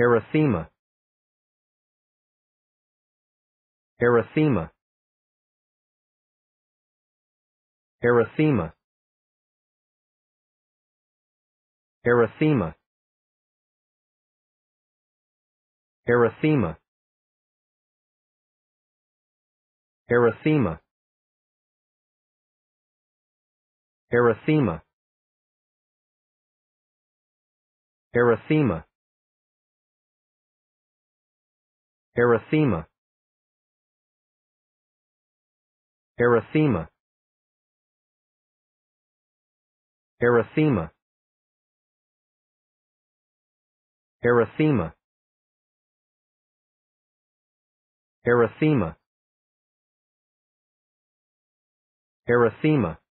Erythema. Erythema. Erythema. Erythema. Erythema. Erythema. Erythema. Erythema. Erythema. Erythema. Erythema. Erythema. Erythema. Erythema.